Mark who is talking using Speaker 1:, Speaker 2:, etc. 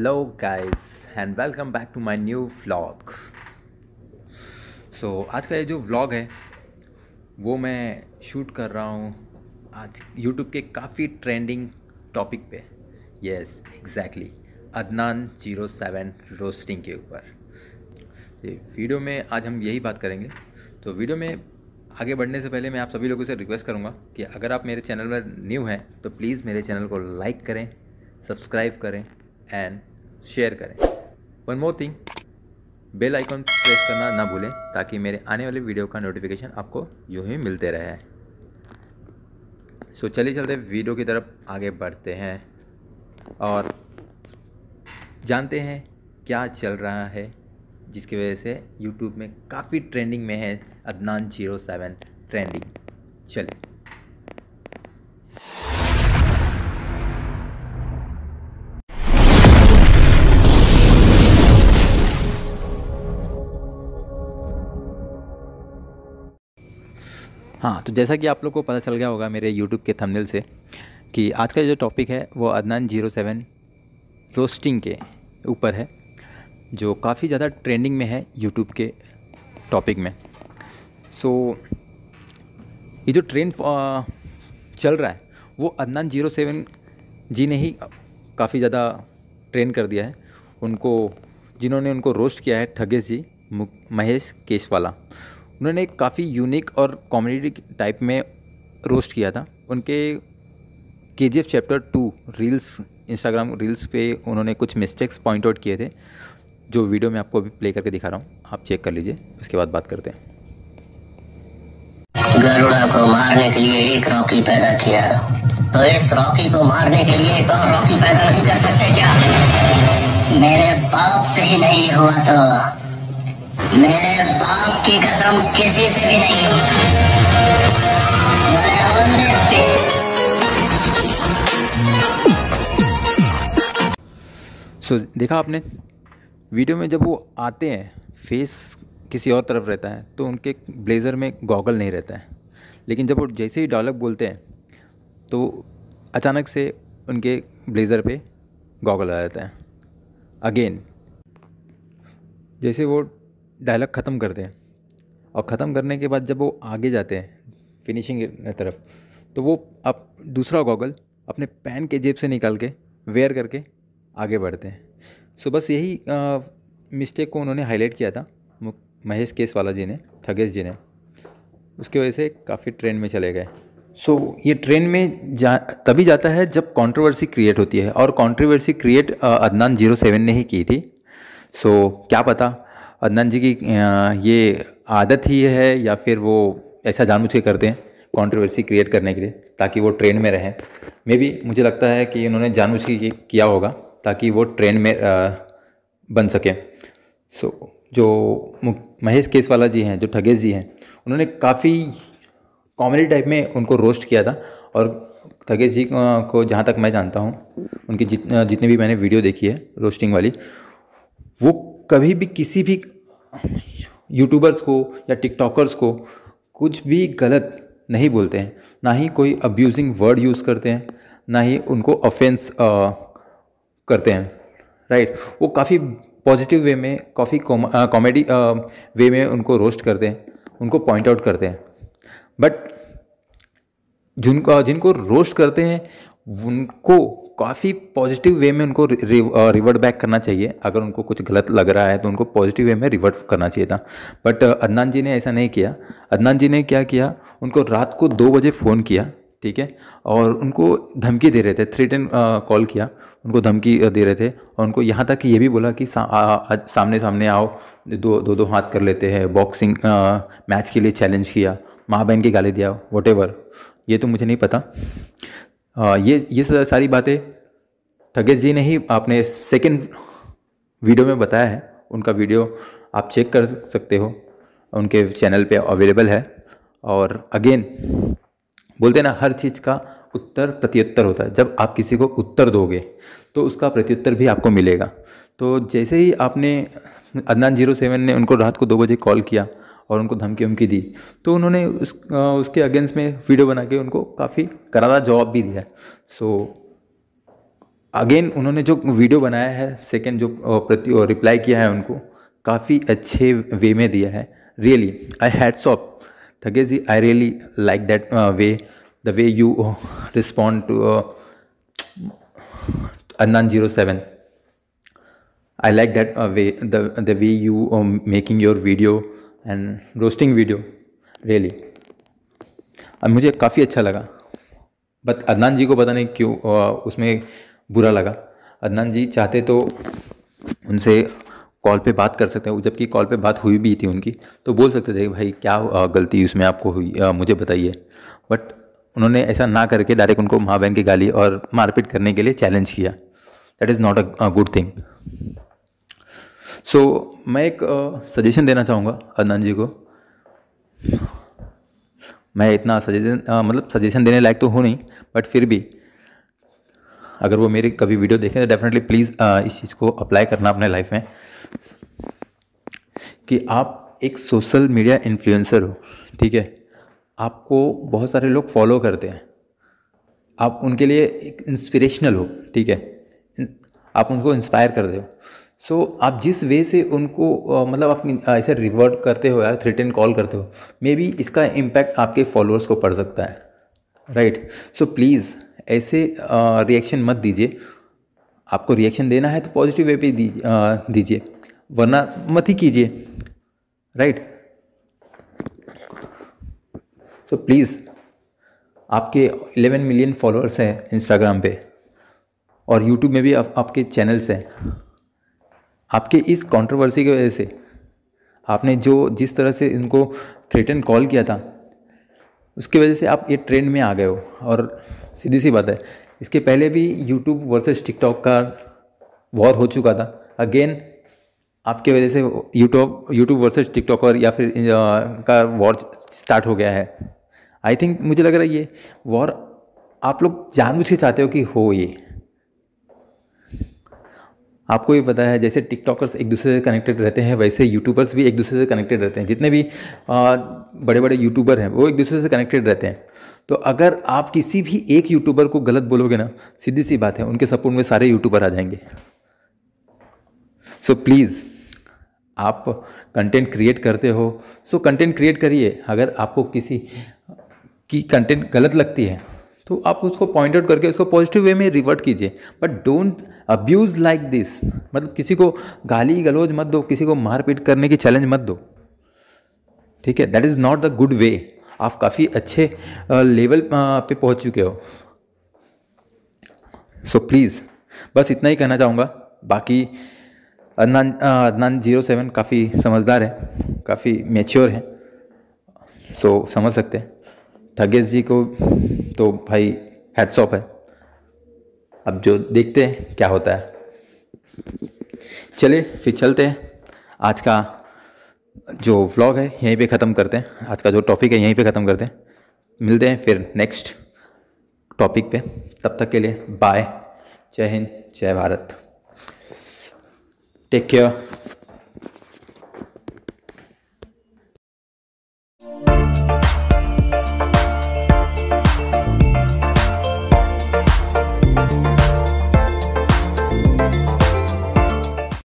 Speaker 1: hello guys and welcome back to my new vlog so आज का ये जो व्लॉग है वो मैं शूट कर रहा हूँ आज यूट्यूब के काफ़ी ट्रेंडिंग टॉपिक पे yes exactly Adnan zero seven roasting के ऊपर वीडियो में आज हम यही बात करेंगे तो वीडियो में आगे बढ़ने से पहले मैं आप सभी लोगों से रिक्वेस्ट करूँगा कि अगर आप मेरे चैनल पर न्यू हैं तो प्लीज़ मेरे चैनल को लाइक करें सब्सक्राइब करें एंड शेयर करें one more thing bell icon press करना ना भूलें ताकि मेरे आने वाले वीडियो का नोटिफिकेशन आपको यूँ ही मिलते रहे सो चलिए चलते वीडियो की तरफ आगे बढ़ते हैं और जानते हैं क्या चल रहा है जिसकी वजह से यूट्यूब में काफ़ी ट्रेंडिंग में है अदनान जीरो सेवन ट्रेंडिंग चलिए हाँ तो जैसा कि आप लोग को पता चल गया होगा मेरे यूट्यूब के थंबनेल से कि आज का जो टॉपिक है वो अदनान जीरो सेवन रोस्टिंग के ऊपर है जो काफ़ी ज़्यादा ट्रेंडिंग में है यूट्यूब के टॉपिक में सो so, ये जो ट्रेंड चल रहा है वो अदनान जीरो सेवन जी ने ही काफ़ी ज़्यादा ट्रेंड कर दिया है उनको जिन्होंने उनको रोस्ट किया है ठगेश जी महेश केशवाला उन्होंने एक काफ़ी यूनिक और कॉमेडी टाइप में रोस्ट किया था उनके K G F chapter two reels Instagram reels पे उन्होंने कुछ मिस्टेक्स पॉइंट आउट किए थे जो वीडियो मैं आपको अभी प्ले करके दिखा रहा हूँ आप चेक कर लीजिए उसके बाद बात करते हैं गरुड़ा को मारने के लिए एक रॉकी पैदा किया तो इस रॉकी को मारने के लिए एक और रॉकी पैदा नहीं कर सकते क्या मेरे बाप से ही नहीं हुआ तो मेरे बाप की कसम किसी से भी नहीं सो so, देखा आपने वीडियो में जब वो आते हैं फेस किसी और तरफ रहता है तो उनके ब्लेज़र में गॉगल नहीं रहता है लेकिन जब वो जैसे ही डायलॉग बोलते हैं तो अचानक से उनके ब्लेज़र पे गॉगल आ जाता है अगेन जैसे वो डायलॉग ख़त्म करते हैं और ख़त्म करने के बाद जब वो आगे जाते हैं फिनिशिंग तरफ तो वो आप दूसरा गॉगल अपने पैन के जेब से निकाल के वेयर करके आगे बढ़ते हैं सो बस यही मिस्टेक को उन्होंने हाईलाइट किया था महेश केस वाला जी ने ठगेश जी ने उसकी वजह से काफ़ी ट्रेंड में चले गए सो so, ये ट्रेंड में जा तभी जाता है जब कंट्रोवर्सी क्रिएट होती है और controversy create Adnan zero seven ने ही की थी सो so, क्या पता अदनान जी की ये आदत ही है या फिर वो ऐसा जानबूझ के करते हैं कंट्रोवर्सी क्रिएट करने के लिए ताकि वो ट्रेंड में रहें मे भी मुझे लगता है कि इन्होंने जानबूझ के किया होगा ताकि वो ट्रेंड में बन सके सो so, जो महेश केसवाला जी हैं जो ठगेश जी हैं उन्होंने काफ़ी कॉमेडी टाइप में उनको रोस्ट किया था और ठगेश जी को जहाँ तक मैं जानता हूँ उनकी जित जितने भी मैंने वीडियो देखी है रोस्टिंग वाली वो कभी भी किसी भी यूट्यूबर्स को या टिकटॉकर्स को कुछ भी गलत नहीं बोलते हैं ना ही कोई अब्यूजिंग वर्ड यूज़ करते हैं ना ही उनको ऑफेंस करते हैं राइट वो काफ़ी पॉजिटिव वे में काफ़ी कॉमेडी वे में उनको रोस्ट करते हैं उनको पॉइंट आउट करते हैं बट जिनको जिनको रोस्ट करते हैं उनको काफ़ी पॉजिटिव वे में उनको रिवर्ट बैक करना चाहिए अगर उनको कुछ गलत लग रहा है तो उनको पॉजिटिव वे में रिवर्ट करना चाहिए था बट अदनान जी ने ऐसा नहीं किया अदनान जी ने क्या किया उनको रात को दो बजे फ़ोन किया ठीक है और उनको धमकी दे रहे थे थ्री टेन कॉल किया उनको धमकी दे रहे थे और उनको यहाँ तक कि ये भी बोला कि सा, आ, आ, सामने सामने आओ दो दो दो हाथ कर लेते हैं बॉक्सिंग आ, मैच के लिए चैलेंज किया माँ बहन की गाली दिया वॉट ये तो मुझे नहीं पता हाँ, ये ये सारी बातें थगेश जी ने ही आपने सेकेंड वीडियो में बताया है उनका वीडियो आप चेक कर सकते हो उनके चैनल पे अवेलेबल है और अगेन बोलते ना हर चीज़ का उत्तर प्रत्युत्तर होता है जब आप किसी को उत्तर दोगे तो उसका प्रत्युत्तर भी आपको मिलेगा तो जैसे ही आपने अदनान जीरो सेवन ने उनको रात को दो बजे कॉल किया और उनको धमकी उमकी दी तो उन्होंने उस उसके अगेंस्ट में वीडियो बना के उनको काफ़ी करारा जवाब भी दिया सो अगेन उन्होंने जो वीडियो बनाया है सेकेंड जो प्रति रिप्लाई किया है उनको काफ़ी अच्छे वे में दिया है रियली आई हैड सॉप थके जी I really like that way the way you respond to Adnan zero seven I like that way the way you making your video and roasting video really और मुझे काफ़ी अच्छा लगा बट अदनान जी को पता नहीं क्यों उसमें बुरा लगा अदनान जी चाहते तो उनसे कॉल पे बात कर सकते हैं जबकि कॉल पे बात हुई भी थी उनकी तो बोल सकते थे भाई क्या गलती उसमें आपको हुई आ, मुझे बताइए बट उन्होंने ऐसा ना करके डायरेक्ट उनको माँ बहन की गाली और मारपीट करने के लिए चैलेंज किया that is not a good thing so so, मैं एक सजेशन देना चाहूँगा अदनान जी को मैं इतना सजेशन मतलब सजेशन देने लायक तो हूँ नहीं बट फिर भी अगर वो मेरी कभी वीडियो देखें तो डेफिनेटली प्लीज़ इस चीज़ को अप्लाई करना अपने लाइफ में कि आप एक सोशल मीडिया इन्फ्लुएंसर हो ठीक है आपको बहुत सारे लोग फॉलो करते हैं आप उनके लिए एक इंस्पिरेशनल हो ठीक है आप उनको इंस्पायर कर दे सो so, आप जिस वे से उनको मतलब आप ऐसे रिवर्ट करते हो या थ्रेटन कॉल करते हो मे बी इसका इम्पैक्ट आपके फॉलोअर्स को पड़ सकता है राइट सो प्लीज़ ऐसे रिएक्शन मत दीजिए आपको रिएक्शन देना है तो पॉजिटिव वे पे दीजिए दीजिए वरना मत ही कीजिए राइट सो प्लीज़ आपके 11 मिलियन फॉलोअर्स हैं इंस्टाग्राम पे और यूट्यूब में भी आप, आपके चैनल्स हैं आपके इस कंट्रोवर्सी की वजह से आपने जो जिस तरह से इनको थ्रेटन कॉल किया था उसकी वजह से आप ये ट्रेंड में आ गए हो और सीधी सी बात है इसके पहले भी यूट्यूब वर्सेस टिकटॉक का वॉर हो चुका था अगेन आपके वजह से यूट्यूब यूट्यूब वर्सेज टिकटॉक और या फिर का वॉर स्टार्ट हो गया है आई थिंक मुझे लग रहा है ये वॉर आप लोग जानबूझ के चाहते हो कि हो ये आपको भी पता है जैसे टिकटॉकर्स एक दूसरे से कनेक्टेड रहते हैं वैसे यूट्यूबर्स भी एक दूसरे से कनेक्टेड रहते हैं जितने भी बड़े बड़े यूट्यूबर हैं वो एक दूसरे से कनेक्टेड रहते हैं तो अगर आप किसी भी एक यूट्यूबर को गलत बोलोगे ना सीधी सी बात है उनके सपोर्ट में सारे यूट्यूबर आ जाएंगे सो so, प्लीज़ आप कंटेंट क्रिएट करते हो सो कंटेंट क्रिएट करिए अगर आपको किसी की कंटेंट गलत लगती है तो आप उसको पॉइंट आउट करके उसको पॉजिटिव वे में रिवर्ट कीजिए but don't abuse like this मतलब किसी को गाली गलौज मत दो किसी को मारपीट करने की चैलेंज मत दो ठीक है that is not the good way आप काफ़ी अच्छे लेवल पे पहुंच चुके हो सो so, प्लीज़ बस इतना ही कहना चाहूँगा बाकी अदनान अदनान जीरो सेवन काफ़ी समझदार है काफ़ी मेच्योर है सो so, समझ सकते हैं ठगेश जी को तो भाई हैट्स है अब जो देखते हैं क्या होता है चलिए फिर चलते हैं आज का जो व्लॉग है यहीं पे ख़त्म करते हैं आज का जो टॉपिक है यहीं पे ख़त्म करते हैं मिलते हैं फिर नेक्स्ट टॉपिक पे तब तक के लिए बाय जय हिंद जय भारत टेक केयर